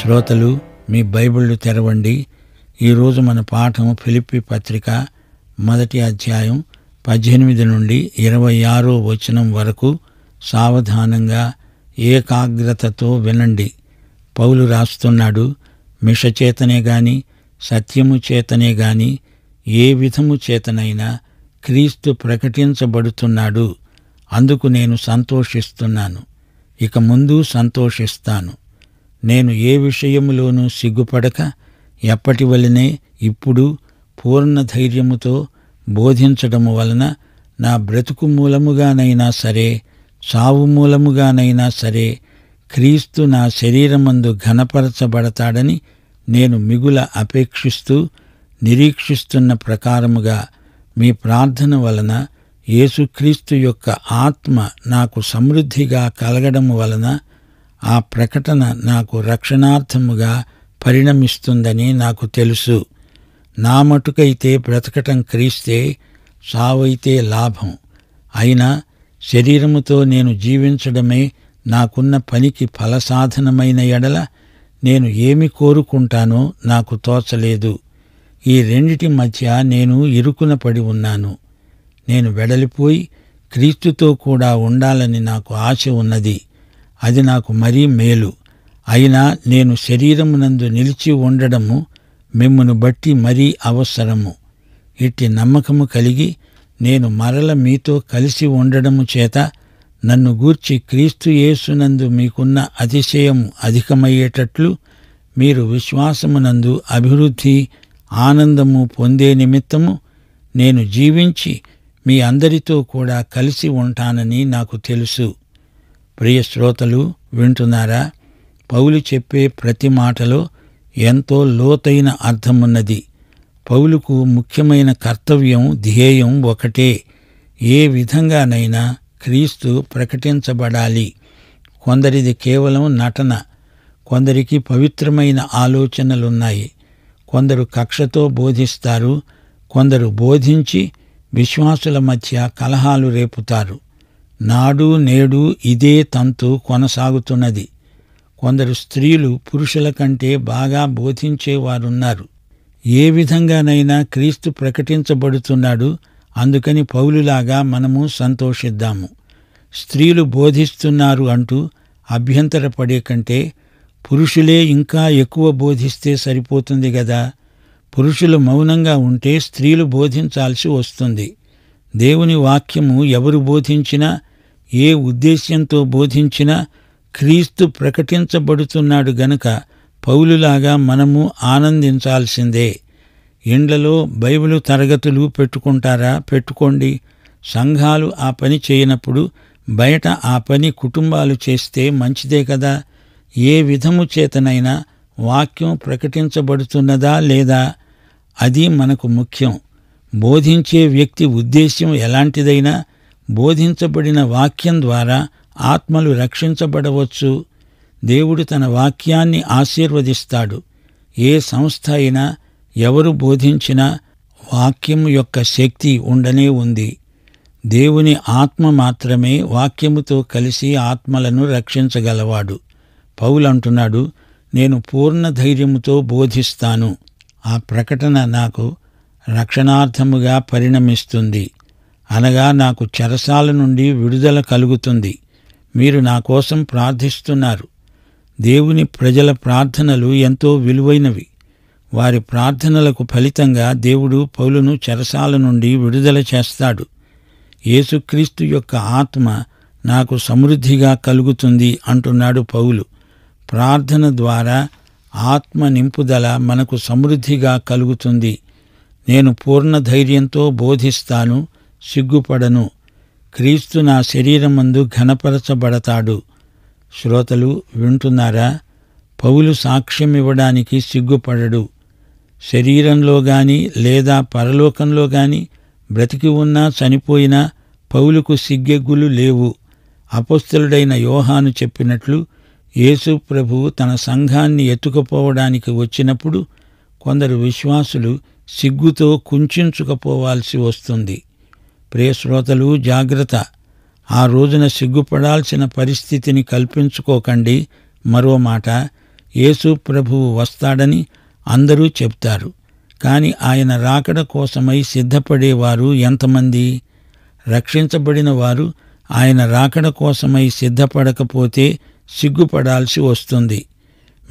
శ్రోతలు మీ బైబిళ్ళు తెరవండి ఈరోజు మన పాఠం ఫిలిప్పి పత్రిక మొదటి అధ్యాయం పద్దెనిమిది నుండి ఇరవై ఆరో వచనం వరకు సావధానంగా ఏకాగ్రతతో వినండి పౌలు రాస్తున్నాడు మిషచేతనే గాని సత్యము చేతనే గాని ఏ విధము చేతనైనా క్రీస్తు ప్రకటించబడుతున్నాడు అందుకు నేను సంతోషిస్తున్నాను ఇక ముందు సంతోషిస్తాను నేను ఏ విషయంలోనూ సిగ్గుపడక ఎప్పటి వలనే ఇప్పుడు పూర్ణ ధైర్యముతో బోధించడము వలన నా బ్రతుకు మూలముగానైనా సరే చావు మూలముగానైనా సరే క్రీస్తు నా శరీరమందు ఘనపరచబడతాడని నేను మిగుల అపేక్షిస్తూ నిరీక్షిస్తున్న ప్రకారముగా మీ ప్రార్థన వలన యేసుక్రీస్తు యొక్క ఆత్మ నాకు సమృద్ధిగా కలగడం వలన ఆ ప్రకటన నాకు రక్షణార్థముగా పరిణమిస్తుందని నాకు తెలుసు నా మటుకైతే బ్రతకటం క్రీస్తే సావైతే లాభం అయినా శరీరముతో నేను జీవించడమే నాకున్న పనికి ఫలసాధనమైన ఎడల నేను ఏమి కోరుకుంటానో నాకు తోచలేదు ఈ రెండిటి మధ్య నేను ఇరుకున పడి ఉన్నాను నేను వెడలిపోయి క్రీస్తుతో కూడా ఉండాలని నాకు ఆశ ఉన్నది అది నాకు మరీ మేలు అయినా నేను శరీరమునందు నిలిచి ఉండడము మిమ్మను బట్టి మరీ అవసరము ఇట్టి నమ్మకము కలిగి నేను మరల మీతో కలిసి ఉండడము చేత నన్ను గూర్చి క్రీస్తు మీకున్న అతిశయము అధికమయ్యేటట్లు మీరు విశ్వాసమునందు అభివృద్ధి ఆనందము పొందే నిమిత్తము నేను జీవించి మీ అందరితో కూడా కలిసి ఉంటానని నాకు తెలుసు ప్రియ శ్రోతలు వింటున్నారా పౌలు చెప్పే ప్రతి మాటలో ఎంతో లోతైన అర్థమున్నది పౌలుకు ముఖ్యమైన కర్తవ్యం ధ్యేయం ఒకటే ఏ విధంగానైనా క్రీస్తు ప్రకటించబడాలి కొందరిది కేవలం నటన కొందరికి పవిత్రమైన ఆలోచనలున్నాయి కొందరు కక్షతో బోధిస్తారు కొందరు బోధించి విశ్వాసుల మధ్య కలహాలు రేపుతారు నాడు నేడు ఇదే తంతు కొనసాగుతున్నది కొందరు స్త్రీలు పురుషుల కంటే బాగా బోధించేవారున్నారు ఏ విధంగానైనా క్రీస్తు ప్రకటించబడుతున్నాడు అందుకని పౌలులాగా మనము సంతోషిద్దాము స్త్రీలు బోధిస్తున్నారు అంటూ అభ్యంతరపడే కంటే పురుషులే ఇంకా ఎక్కువ బోధిస్తే సరిపోతుంది గదా పురుషులు మౌనంగా ఉంటే స్త్రీలు బోధించాల్సి వస్తుంది దేవుని వాక్యము ఎవరు బోధించినా ఏ ఉద్దేశ్యంతో బోధించినా క్రీస్తు ప్రకటించబడుతున్నాడు గనుక పౌలులాగా మనము ఆనందించాల్సిందే ఇండ్లలో బైబిలు తరగతులు పెట్టుకుంటారా పెట్టుకోండి సంఘాలు ఆ పని చేయనప్పుడు బయట ఆ పని కుటుంబాలు చేస్తే మంచిదే కదా ఏ విధము చేతనైనా వాక్యం ప్రకటించబడుతున్నదా లేదా అది మనకు ముఖ్యం బోధించే వ్యక్తి ఉద్దేశ్యం ఎలాంటిదైనా బోధించబడిన వాక్యం ద్వారా ఆత్మలు రక్షించబడవచ్చు దేవుడు తన వాక్యాన్ని ఆశీర్వదిస్తాడు ఏ సంస్థ అయినా ఎవరు బోధించినా వాక్యం యొక్క శక్తి ఉండనే ఉంది దేవుని ఆత్మ మాత్రమే వాక్యముతో కలిసి ఆత్మలను రక్షించగలవాడు పౌలంటున్నాడు నేను పూర్ణ ధైర్యముతో బోధిస్తాను ఆ ప్రకటన నాకు రక్షణార్థముగా పరిణమిస్తుంది అనగా నాకు చెరసాల నుండి విడుదల కలుగుతుంది మీరు నా కోసం ప్రార్థిస్తున్నారు దేవుని ప్రజల ప్రార్థనలు ఎంతో విలువైనవి వారి ప్రార్థనలకు ఫలితంగా దేవుడు పౌలును చెరసాల నుండి విడుదల చేస్తాడు యేసుక్రీస్తు యొక్క ఆత్మ నాకు సమృద్ధిగా కలుగుతుంది అంటున్నాడు పౌలు ప్రార్థన ద్వారా ఆత్మ నింపుదల మనకు సమృద్ధిగా కలుగుతుంది నేను పూర్ణ ధైర్యంతో బోధిస్తాను సిగ్గుపడను క్రీస్తు నా శరీరమందు ఘనపరచబడతాడు శ్రోతలు వింటున్నారా పౌలు సాక్ష్యం ఇవ్వడానికి సిగ్గుపడడు శరీరంలో గాని లేదా పరలోకంలో గాని బ్రతికి ఉన్నా చనిపోయినా పౌలుకు సిగ్గెగ్గులు లేవు అపస్తులుడైన యోహాను చెప్పినట్లు యేసు ప్రభు తన సంఘాన్ని ఎత్తుకుపోవడానికి వచ్చినప్పుడు కొందరు విశ్వాసులు సిగ్గుతో కుంచుకపోవాల్సి వస్తుంది ప్రియశ్రోతలు జాగ్రత్త ఆ రోజున సిగ్గుపడాల్సిన పరిస్థితిని కల్పించుకోకండి మరో మాట యేసు ప్రభువు వస్తాడని అందరూ చెప్తారు కానీ ఆయన రాకడ కోసమై సిద్ధపడేవారు ఎంతమంది రక్షించబడిన వారు ఆయన రాకడ కోసమై సిద్ధపడకపోతే సిగ్గుపడాల్సి వస్తుంది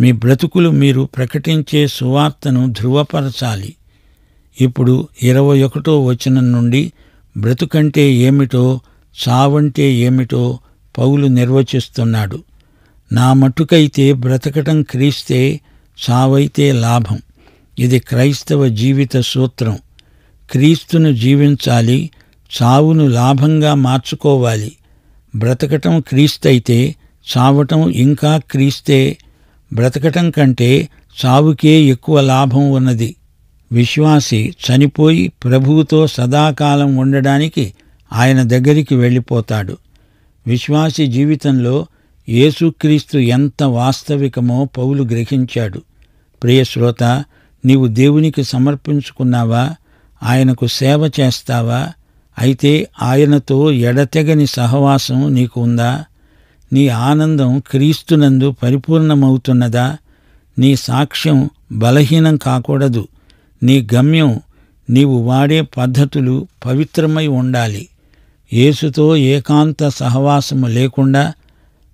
మీ బ్రతుకులు మీరు ప్రకటించే సువార్తను ధృవపరచాలి ఇప్పుడు ఇరవై ఒకటో వచనం నుండి బ్రతుకంటే ఏమిటో చావంటే ఏమిటో పౌలు నిర్వచిస్తున్నాడు నా మటుకైతే బ్రతకటం క్రీస్తే చావైతే లాభం ఇది క్రైస్తవ జీవిత సూత్రం క్రీస్తును జీవించాలి చావును లాభంగా మార్చుకోవాలి బ్రతకటం క్రీస్తైతే చావటం ఇంకా క్రీస్తే బ్రతకటం కంటే చావుకే ఎక్కువ లాభం ఉన్నది విశ్వాసి చనిపోయి ప్రభువుతో సదాకాలం ఉండడానికి ఆయన దగ్గరికి వెళ్ళిపోతాడు విశ్వాసి జీవితంలో యేసుక్రీస్తు ఎంత వాస్తవికమో పౌలు గ్రహించాడు ప్రియశ్రోత నీవు దేవునికి సమర్పించుకున్నావా ఆయనకు సేవ చేస్తావా అయితే ఆయనతో ఎడతెగని సహవాసం నీకు ఉందా నీ ఆనందం క్రీస్తునందు పరిపూర్ణమవుతున్నదా నీ సాక్ష్యం బలహీనం కాకూడదు నీ గమ్యం నీవు వాడే పద్ధతులు పవిత్రమై ఉండాలి యేసుతో ఏకాంత సహవాసము లేకుండా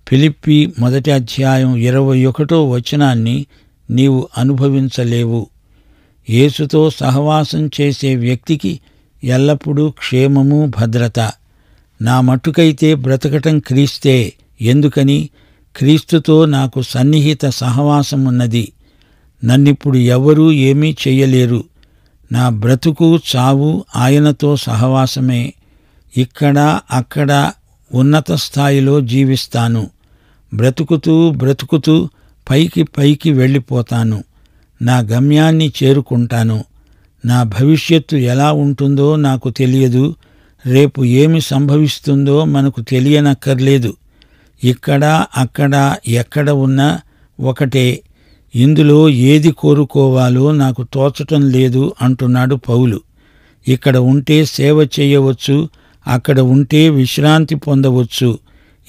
ఫిలిప్పి మొదటి అధ్యాయం ఇరవై ఒకటో వచనాన్ని నీవు అనుభవించలేవు యేసుతో సహవాసం చేసే వ్యక్తికి ఎల్లప్పుడూ క్షేమము భద్రత నా మట్టుకైతే బ్రతకటం క్రీస్తే ఎందుకని క్రీస్తుతో నాకు సన్నిహిత సహవాసమున్నది నన్నిప్పుడు ఎవరూ ఏమీ చెయ్యలేరు నా బ్రతుకు చావు ఆయనతో సహవాసమే ఇక్కడ అక్కడ ఉన్నత స్థాయిలో జీవిస్తాను బ్రతుకుతూ బ్రతుకుతూ పైకి పైకి వెళ్ళిపోతాను నా గమ్యాన్ని చేరుకుంటాను నా భవిష్యత్తు ఎలా ఉంటుందో నాకు తెలియదు రేపు ఏమి సంభవిస్తుందో మనకు తెలియనక్కర్లేదు ఇక్కడ అక్కడ ఎక్కడ ఉన్నా ఒకటే ఇందులో ఏది కోరుకోవాలో నాకు తోచటం లేదు అంటున్నాడు పౌలు ఇక్కడ ఉంటే సేవ చేయవచ్చు అక్కడ ఉంటే విశ్రాంతి పొందవచ్చు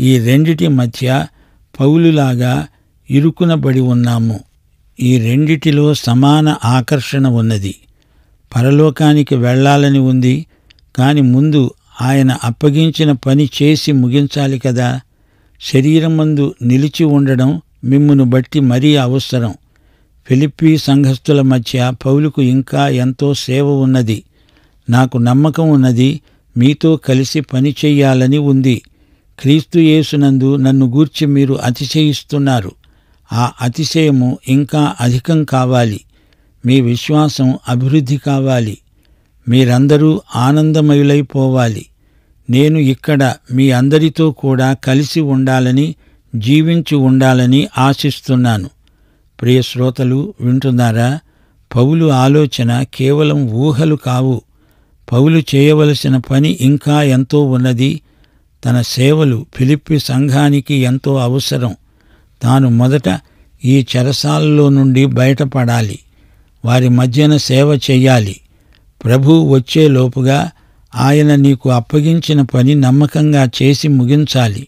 ఈ రెండిటి మధ్య పౌలులాగా ఇరుకునబడి ఉన్నాము ఈ రెండిటిలో సమాన ఆకర్షణ ఉన్నది పరలోకానికి వెళ్లాలని ఉంది కాని ముందు ఆయన అప్పగించిన పని చేసి ముగించాలి కదా శరీరమందు నిలిచి ఉండడం మిమ్మును బట్టి మరీ అవసరం ఫిలిప్పీ సంఘస్థుల మధ్య పౌలుకు ఇంకా ఎంతో సేవ ఉన్నది నాకు నమ్మకం ఉన్నది మీతో కలిసి పని ఉంది క్రీస్తు యేసునందు నన్ను గూర్చి మీరు అతిశయిస్తున్నారు ఆ అతిశయము ఇంకా అధికం కావాలి మీ విశ్వాసం అభివృద్ధి కావాలి మీరందరూ ఆనందమయులైపోవాలి నేను ఇక్కడ మీ అందరితో కూడా కలిసి ఉండాలని జీవించి ఉండాలని ఆశిస్తున్నాను ప్రియ శ్రోతలు వింటున్నారా పౌలు ఆలోచన కేవలం ఊహలు కావు పౌలు చేయవలసిన పని ఇంకా ఎంతో ఉన్నది తన సేవలు ఫిలిప్పి సంఘానికి ఎంతో అవసరం తాను మొదట ఈ చెరసాలలో నుండి బయటపడాలి వారి మధ్యన సేవ చెయ్యాలి ప్రభు వచ్చేలోపుగా ఆయన నీకు అప్పగించిన పని నమ్మకంగా చేసి ముగించాలి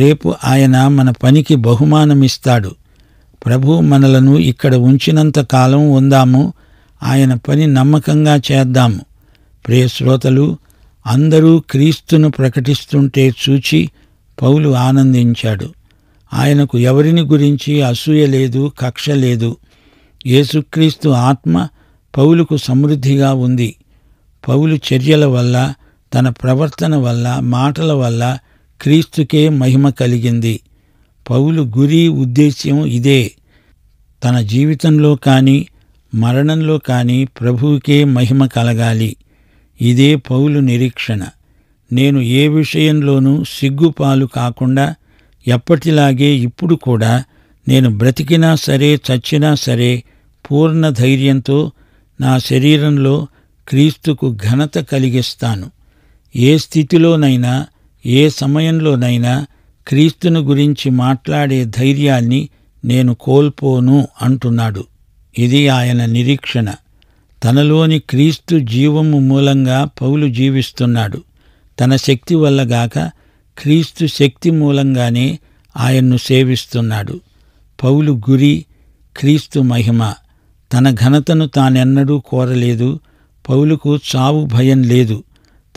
రేపు ఆయన మన పనికి బహుమానమిస్తాడు ప్రభు మనలను ఇక్కడ ఉంచినంత కాలం ఉందాము ఆయన పని నమ్మకంగా చేద్దాము ప్రియ శ్రోతలు అందరూ క్రీస్తును ప్రకటిస్తుంటే చూచి పౌలు ఆనందించాడు ఆయనకు ఎవరిని గురించి అసూయ లేదు కక్ష లేదు యేసుక్రీస్తు ఆత్మ పౌలుకు సమృద్ధిగా ఉంది పౌలు చర్యల వల్ల తన ప్రవర్తన వల్ల మాటల వల్ల క్రీస్తుకే మహిమ కలిగింది పౌలు గురి ఉద్దేశ్యం ఇదే తన జీవితంలో కానీ మరణంలో కానీ ప్రభువుకే మహిమ కలగాలి ఇదే పౌలు నిరీక్షణ నేను ఏ విషయంలోనూ సిగ్గుపాలు కాకుండా ఎప్పటిలాగే ఇప్పుడు కూడా నేను బ్రతికినా సరే చచ్చినా సరే పూర్ణ ధైర్యంతో నా శరీరంలో క్రీస్తుకు ఘనత కలిగిస్తాను ఏ స్థితిలోనైనా ఏ సమయంలోనైనా క్రీస్తును గురించి మాట్లాడే ధైర్యాన్ని నేను కోల్పోను అంటున్నాడు ఇది ఆయన నిరీక్షణ తనలోని క్రీస్తు జీవము మూలంగా పౌలు జీవిస్తున్నాడు తన శక్తి వల్లగాక క్రీస్తు శక్తి మూలంగానే ఆయన్ను సేవిస్తున్నాడు పౌలు గురి క్రీస్తు మహిమ తన ఘనతను తానెన్నడూ కోరలేదు పౌలుకు చావు భయం లేదు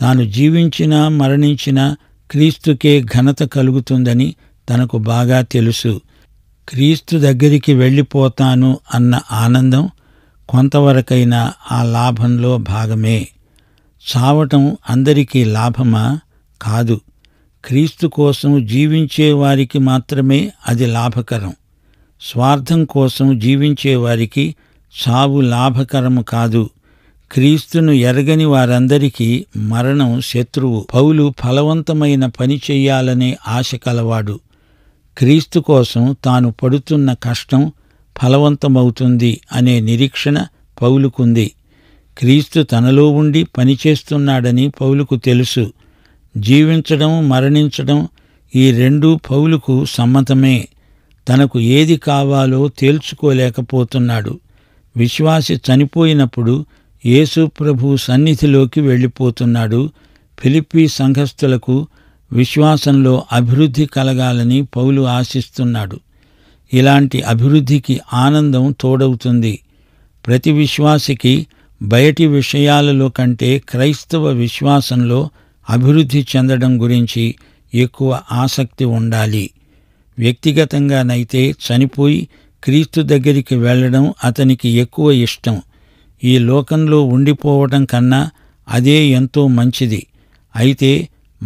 తాను జీవించినా మరణించినా క్రీస్తుకే ఘనత కలుగుతుందని తనకు బాగా తెలుసు క్రీస్తు దగ్గరికి వెళ్ళిపోతాను అన్న ఆనందం కొంతవరకైనా ఆ లాభంలో భాగమే చావటం అందరికీ లాభమా కాదు క్రీస్తు కోసం జీవించేవారికి మాత్రమే అది లాభకరం స్వార్థం కోసం జీవించేవారికి చావు లాభకరము కాదు క్రీస్తును ఎరగని వారందరికీ మరణం శత్రువు పౌలు ఫలవంతమైన పని చెయ్యాలనే ఆశ కలవాడు క్రీస్తు కోసం తాను పడుతున్న కష్టం ఫలవంతమవుతుంది అనే నిరీక్షణ పౌలుకుంది క్రీస్తు తనలో ఉండి పనిచేస్తున్నాడని పౌలుకు తెలుసు జీవించడం మరణించడం ఈ రెండూ పౌలుకు సమ్మతమే తనకు ఏది కావాలో తేల్చుకోలేకపోతున్నాడు విశ్వాసి చనిపోయినప్పుడు యేసుప్రభు సన్నిధిలోకి వెళ్ళిపోతున్నాడు ఫిలిప్పీ సంఘస్థులకు విశ్వాసంలో అభివృద్ధి కలగాలని పౌలు ఆశిస్తున్నాడు ఇలాంటి అభివృద్ధికి ఆనందం తోడవుతుంది ప్రతి విశ్వాసికి బయటి విషయాలలో కంటే క్రైస్తవ విశ్వాసంలో అభివృద్ధి చెందడం గురించి ఎక్కువ ఆసక్తి ఉండాలి వ్యక్తిగతంగానైతే చనిపోయి క్రీస్తు దగ్గరికి వెళ్లడం అతనికి ఎక్కువ ఇష్టం ఈ లోకంలో ఉండిపోవటం కన్నా అదే ఎంతో మంచిది అయితే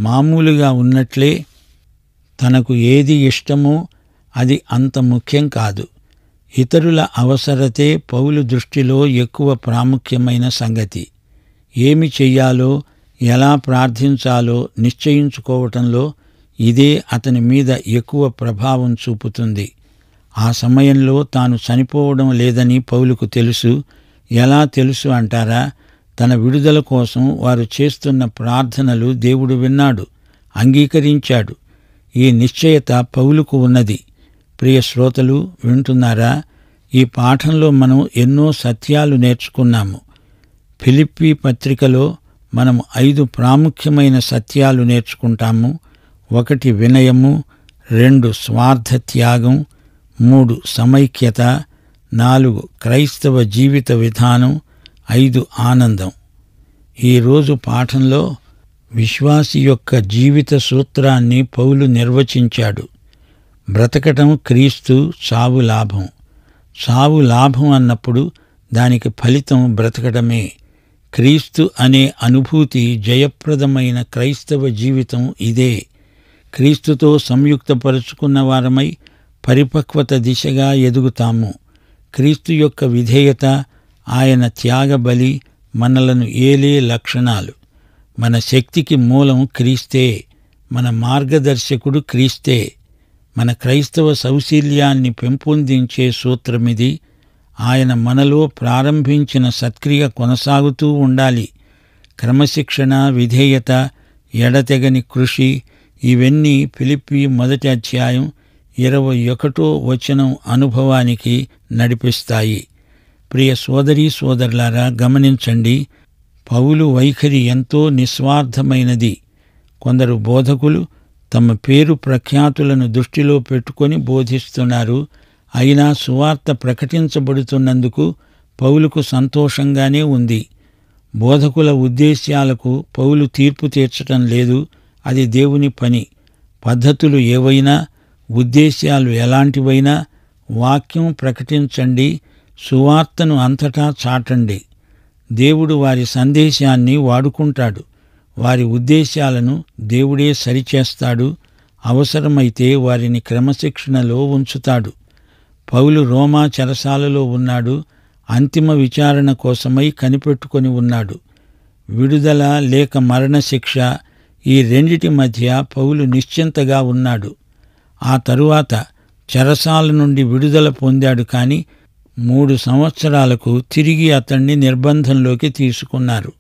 మామూలుగా ఉన్నట్లే తనకు ఏది ఇష్టమో అది అంత ముఖ్యం కాదు ఇతరుల అవసరతే పౌలు దృష్టిలో ఎక్కువ ప్రాముఖ్యమైన సంగతి ఏమి చెయ్యాలో ఎలా ప్రార్థించాలో నిశ్చయించుకోవటంలో ఇదే అతని మీద ఎక్కువ ప్రభావం చూపుతుంది ఆ సమయంలో తాను చనిపోవడం లేదని పౌలుకు తెలుసు ఎలా తెలుసు అంటారా తన విడుదల కోసం వారు చేస్తున్న ప్రార్థనలు దేవుడు విన్నాడు అంగీకరించాడు ఈ నిశ్చయత పౌలుకు ఉన్నది ప్రియ శ్రోతలు వింటున్నారా ఈ పాఠంలో మనం ఎన్నో సత్యాలు నేర్చుకున్నాము ఫిలిప్పీ పత్రికలో మనం ఐదు ప్రాముఖ్యమైన సత్యాలు నేర్చుకుంటాము ఒకటి వినయము రెండు స్వార్థ త్యాగం మూడు సమైక్యత నాలుగు క్రైస్తవ జీవిత విధానం ఐదు ఆనందం ఈరోజు పాఠంలో విశ్వాసి యొక్క జీవిత సూత్రాన్ని పౌలు నిర్వచించాడు బ్రతకటం క్రీస్తు సావు లాభం సావు లాభం అన్నప్పుడు దానికి ఫలితం బ్రతకడమే క్రీస్తు అనే అనుభూతి జయప్రదమైన క్రైస్తవ జీవితం ఇదే క్రీస్తుతో సంయుక్తపరుచుకున్న వారమై పరిపక్వత దిశగా ఎదుగుతాము క్రీస్తు యొక్క విధేయత ఆయన త్యాగబలి మనలను ఏలే లక్షణాలు మన శక్తికి మూలం క్రీస్తే మన మార్గదర్శకుడు క్రీస్తే మన క్రైస్తవ సౌశీల్యాన్ని పెంపొందించే సూత్రమిది ఆయన మనలో ప్రారంభించిన సత్క్రియ కొనసాగుతూ ఉండాలి క్రమశిక్షణ విధేయత ఎడతెగని కృషి ఇవన్నీ ఫిలిప్పి మొదటి అధ్యాయం ఇరవై ఒకటో వచనం అనుభవానికి నడిపిస్తాయి ప్రియ సోదరీ సోదరులారా గమనించండి పౌలు వైఖరి ఎంతో నిస్వార్థమైనది కొందరు బోధకులు తమ పేరు ప్రఖ్యాతులను దృష్టిలో పెట్టుకొని బోధిస్తున్నారు అయినా సువార్త ప్రకటించబడుతున్నందుకు పౌలుకు సంతోషంగానే ఉంది బోధకుల ఉద్దేశ్యాలకు పౌలు తీర్పు తీర్చటం లేదు అది దేవుని పని పద్ధతులు ఏవైనా ఉద్దేశ్యాలు ఎలాంటివైనా వాక్యం ప్రకటించండి సువార్తను అంతటా చాటండి దేవుడు వారి సందేశాన్ని వాడుకుంటాడు వారి ఉద్దేశాలను దేవుడే సరిచేస్తాడు అవసరమైతే వారిని క్రమశిక్షణలో ఉంచుతాడు పౌలు రోమా చెరసాలలో ఉన్నాడు అంతిమ విచారణ కోసమై కనిపెట్టుకొని ఉన్నాడు విడుదల లేక మరణశిక్ష ఈ రెండిటి మధ్య పౌలు నిశ్చింతగా ఉన్నాడు ఆ తరువాత చెరసాల నుండి విడుదల పొందాడు కానీ మూడు సంవత్సరాలకు తిరిగి అతన్ని నిర్బంధంలోకి తీసుకున్నారు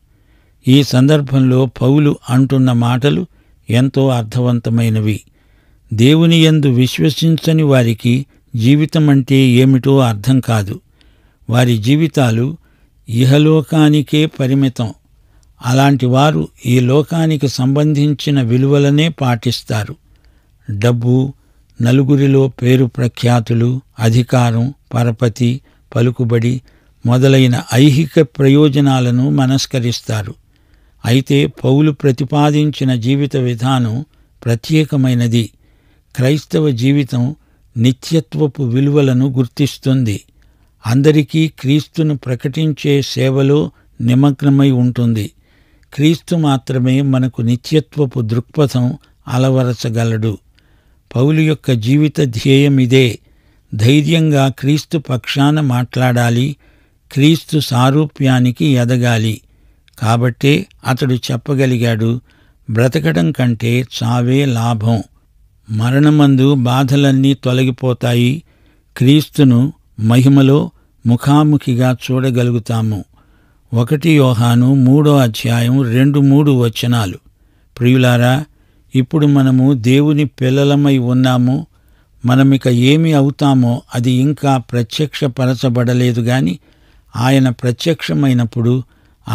ఈ సందర్భంలో పౌలు అంటున్న మాటలు ఎంతో అర్థవంతమైనవి దేవుని ఎందు విశ్వసించని వారికి జీవితమంటే ఏమిటో అర్థం కాదు వారి జీవితాలు ఇహలోకానికే పరిమితం అలాంటి వారు ఈ లోకానికి సంబంధించిన విలువలనే పాటిస్తారు డబ్బు నలుగురిలో పేరు ప్రఖ్యాతులు అధికారం పరపతి పలుకుబడి మొదలైన ఐహిక ప్రయోజనాలను మనస్కరిస్తారు అయితే పౌలు ప్రతిపాదించిన జీవిత విధానం ప్రత్యేకమైనది క్రైస్తవ జీవితం నిత్యత్వపు విలువలను గుర్తిస్తుంది అందరికీ క్రీస్తును ప్రకటించే సేవలో నిమగ్నమై ఉంటుంది క్రీస్తు మాత్రమే మనకు నిత్యత్వపు దృక్పథం అలవరచగలడు పౌలు యొక్క జీవిత ధ్యేయం ఇదే ధైర్యంగా క్రీస్తు పక్షాన మాట్లాడాలి క్రీస్తు సారూప్యానికి ఎదగాలి కాబట్టే అతడు చెప్పగలిగాడు బ్రతకడం కంటే చావే లాభం మరణమందు బాధలన్నీ తొలగిపోతాయి క్రీస్తును మహిమలో ముఖాముఖిగా చూడగలుగుతాము ఒకటి యోహాను మూడో అధ్యాయం రెండు మూడు వచనాలు ప్రియులారా ఇప్పుడు మనము దేవుని పిల్లలమై ఉన్నాము మనమిక ఏమి అవుతామో అది ఇంకా ప్రత్యక్షపరచబడలేదు గాని ఆయన ప్రత్యక్షమైనప్పుడు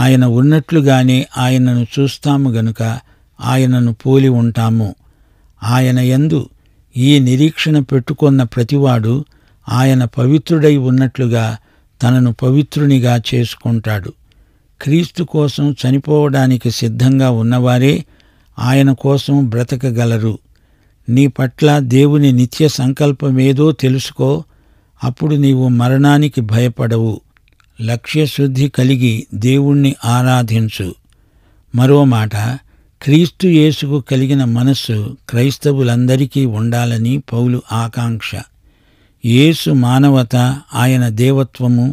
ఆయన ఉన్నట్లుగానే ఆయనను చూస్తాము గనుక ఆయనను పోలి ఉంటాము ఆయన ఎందు ఈ నిరీక్షణ పెట్టుకున్న ప్రతివాడు ఆయన పవిత్రుడై ఉన్నట్లుగా తనను పవిత్రునిగా చేసుకుంటాడు క్రీస్తు కోసం చనిపోవడానికి సిద్ధంగా ఉన్నవారే ఆయన కోసం బ్రతకగలరు నీ పట్ల దేవుని నిత్య సంకల్పమేదో తెలుసుకో అప్పుడు నీవు మరణానికి భయపడవు లక్ష్యశుద్ధి కలిగి దేవుణ్ణి ఆరాధించు మరో మాట క్రీస్తు యేసుకు కలిగిన మనస్సు క్రైస్తవులందరికీ ఉండాలని పౌలు ఆకాంక్ష యేసు మానవత ఆయన దేవత్వము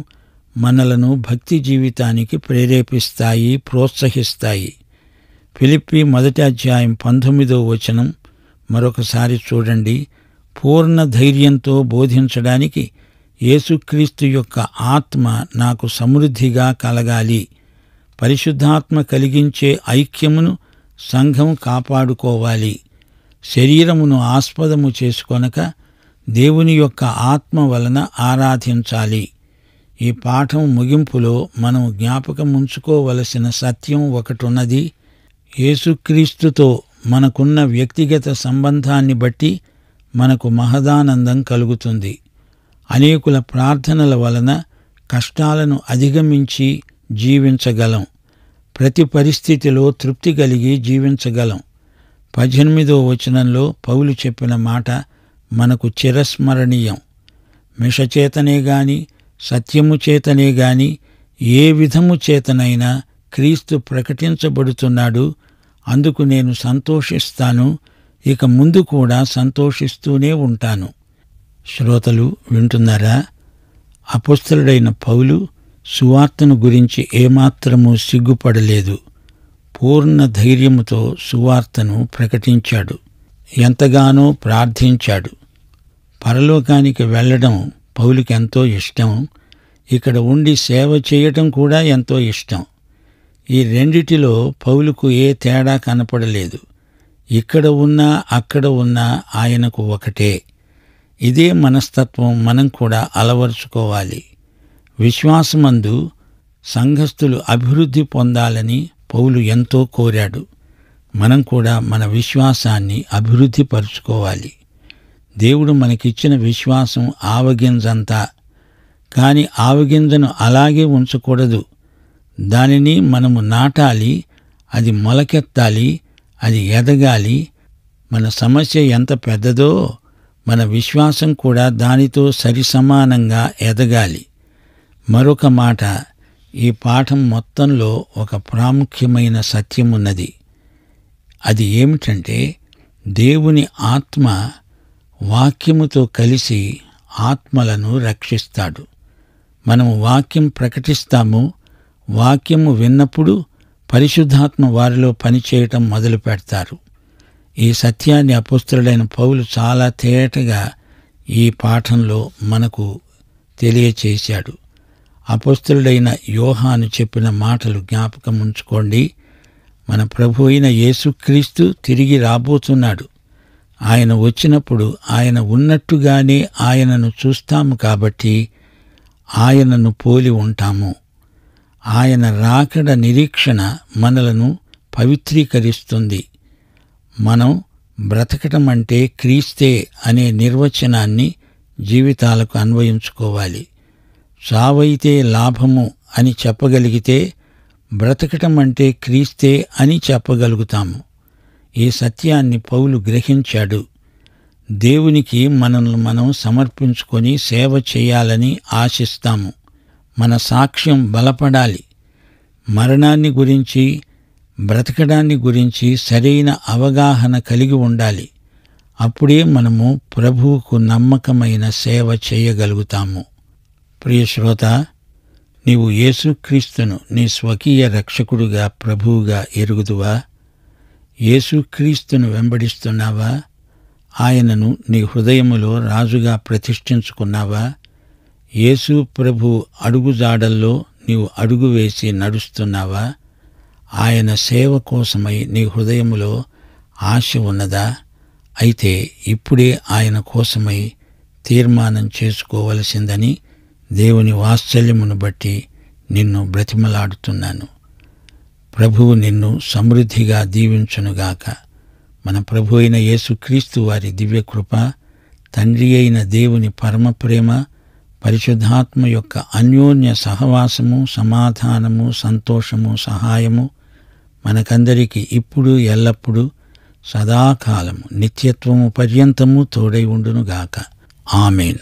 మనలను భక్తి జీవితానికి ప్రేరేపిస్తాయి ప్రోత్సహిస్తాయి ఫిలిప్పి మొదటి అధ్యాయం పంతొమ్మిదో వచనం మరొకసారి చూడండి పూర్ణ ధైర్యంతో బోధించడానికి యేసుక్రీస్తు యొక్క ఆత్మ నాకు సమృద్ధిగా కలగాలి పరిశుద్ధాత్మ కలిగించే ఐక్యమును సంఘం కాపాడుకోవాలి శరీరమును ఆస్పదము చేసుకొనక దేవుని యొక్క ఆత్మ వలన ఆరాధించాలి ఈ పాఠం ముగింపులో మనం జ్ఞాపకం ఉంచుకోవలసిన సత్యం ఒకటున్నది యేసుక్రీస్తుతో మనకున్న వ్యక్తిగత సంబంధాన్ని బట్టి మనకు మహదానందం కలుగుతుంది అనేకుల ప్రార్థనల వలన కష్టాలను అధిగమించి జీవించగలం ప్రతి పరిస్థితిలో తృప్తి కలిగి జీవించగలం పద్దెనిమిదో వచనంలో పౌలు చెప్పిన మాట మనకు చిరస్మరణీయం మిషచేతనే గాని సత్యము చేతనే గాని ఏ విధము చేతనైనా క్రీస్తు ప్రకటించబడుతున్నాడు అందుకు నేను సంతోషిస్తాను ఇక ముందు కూడా సంతోషిస్తూనే ఉంటాను శ్రోతలు వింటున్నారా అపుస్తలుడైన పౌలు సువార్తను గురించి ఏమాత్రమూ సిగ్గుపడలేదు పూర్ణ ధైర్యముతో సువార్తను ప్రకటించాడు ఎంతగానో ప్రార్థించాడు పరలోకానికి వెళ్ళడం పౌలుకెంతో ఇష్టం ఇక్కడ ఉండి సేవ చేయటం కూడా ఎంతో ఇష్టం ఈ రెండిటిలో పౌలుకు ఏ తేడా కనపడలేదు ఇక్కడ ఉన్నా అక్కడ ఉన్నా ఆయనకు ఒకటే ఇదే మనస్తత్వం మనం కూడా అలవరుచుకోవాలి విశ్వాసమందు సంఘస్థులు అభివృద్ధి పొందాలని పౌలు ఎంతో కోరాడు మనం కూడా మన విశ్వాసాన్ని అభివృద్ధి పరుచుకోవాలి దేవుడు మనకిచ్చిన విశ్వాసం ఆవగింజంతా కానీ ఆవగింజను అలాగే ఉంచకూడదు దానిని మనము నాటాలి అది మొలకెత్తాలి అది ఎదగాలి మన సమస్య ఎంత పెద్దదో మన విశ్వాసం కూడా దానితో సరిసమానంగా ఎదగాలి మరొక మాట ఈ పాఠం మొత్తంలో ఒక ప్రాముఖ్యమైన సత్యమున్నది అది ఏమిటంటే దేవుని ఆత్మ వాక్యముతో కలిసి ఆత్మలను రక్షిస్తాడు మనము వాక్యం ప్రకటిస్తాము వాక్యము విన్నప్పుడు పరిశుద్ధాత్మ వారిలో పనిచేయటం మొదలు పెడతారు ఈ సత్యాన్ని అపుస్తుడైన పౌలు చాలా తేటగా ఈ పాఠంలో మనకు తెలియచేశాడు అపుస్తుడైన యోహాను చెప్పిన మాటలు జ్ఞాపకం ఉంచుకోండి మన ప్రభు అయిన యేసుక్రీస్తు తిరిగి రాబోతున్నాడు ఆయన వచ్చినప్పుడు ఆయన ఉన్నట్టుగానే ఆయనను చూస్తాము కాబట్టి ఆయనను పోలి ఉంటాము ఆయన రాకడ నిరీక్షణ మనలను పవిత్రీకరిస్తుంది మనం బ్రతకటం అంటే క్రీస్తే అనే నిర్వచనాన్ని జీవితాలకు అన్వయించుకోవాలి చావైతే లాభము అని చెప్పగలిగితే బ్రతకటం అంటే క్రీస్తే అని చెప్పగలుగుతాము ఈ సత్యాన్ని పౌలు గ్రహించాడు దేవునికి మనల్ని మనం సమర్పించుకొని సేవ చేయాలని ఆశిస్తాము మన సాక్ష్యం బలపడాలి మరణాన్ని గురించి బ్రతకడాన్ని గురించి సరైన అవగాహన కలిగి ఉండాలి అప్పుడే మనము ప్రభువుకు నమ్మకమైన సేవ చేయగలుగుతాము ప్రియశ్రోత నీవు యేసుక్రీస్తును నీ స్వకీయ రక్షకుడుగా ప్రభువుగా ఎరుగుదువా యేసుక్రీస్తును వెంబడిస్తున్నావా ఆయనను నీ హృదయములో రాజుగా ప్రతిష్ఠించుకున్నావా యేసు ప్రభు అడుగుజాడల్లో నీవు అడుగు వేసి నడుస్తున్నావా ఆయన సేవ కోసమై నీ హృదయంలో ఆశ ఉన్నదా అయితే ఇప్పుడే ఆయన కోసమై తీర్మానం చేసుకోవలసిందని దేవుని వాత్సల్యమును బట్టి నిన్ను బ్రతిమలాడుతున్నాను ప్రభువు నిన్ను సమృద్ధిగా దీవించునుగాక మన ప్రభు అయిన యేసుక్రీస్తు వారి దివ్యకృప తండ్రి అయిన దేవుని పరమప్రేమ పరిశుద్ధాత్మ యొక్క అన్యోన్య సహవాసము సమాధానము సంతోషము సహాయము మనకందరికీ ఇప్పుడు ఎల్లప్పుడూ సదాకాలము నిత్యత్వము పర్యంతము తోడై ఉండునుగాక ఆమెన్